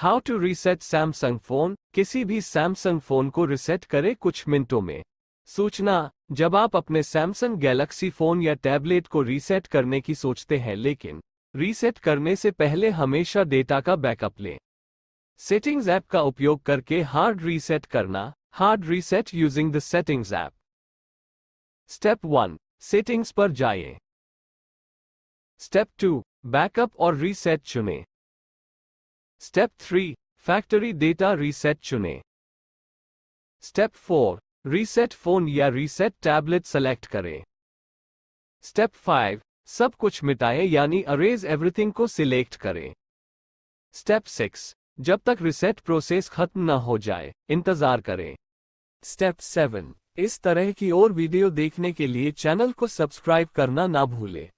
how to reset Samsung phone किसी भी Samsung phone को रिसेट करें कुछ मिनटों में सूचना जब आप अपने सैमसंग गैलेक्सी फोन या टैबलेट को रीसेट करने की सोचते हैं लेकिन रीसेट करने से पहले हमेशा डेटा का बैकअप लें सेटिंग्स ऐप का उपयोग करके हार्ड रीसेट करना hard reset using the settings app step one settings पर जाइए स्टेप टू बैकअप और रीसेट चुनें step three factory data reset चुने स्टेप फोर रीसेट फोन या रीसेट टैबलेट सेलेक्ट करें स्टेप फाइव सब कुछ मिटाएं यानी अरेज एवरीथिंग को सिलेक्ट करें स्टेप सिक्स जब तक रिसेट प्रोसेस खत्म न हो जाए इंतजार करें स्टेप सेवन इस तरह की और वीडियो देखने के लिए चैनल को सब्सक्राइब करना ना भूलें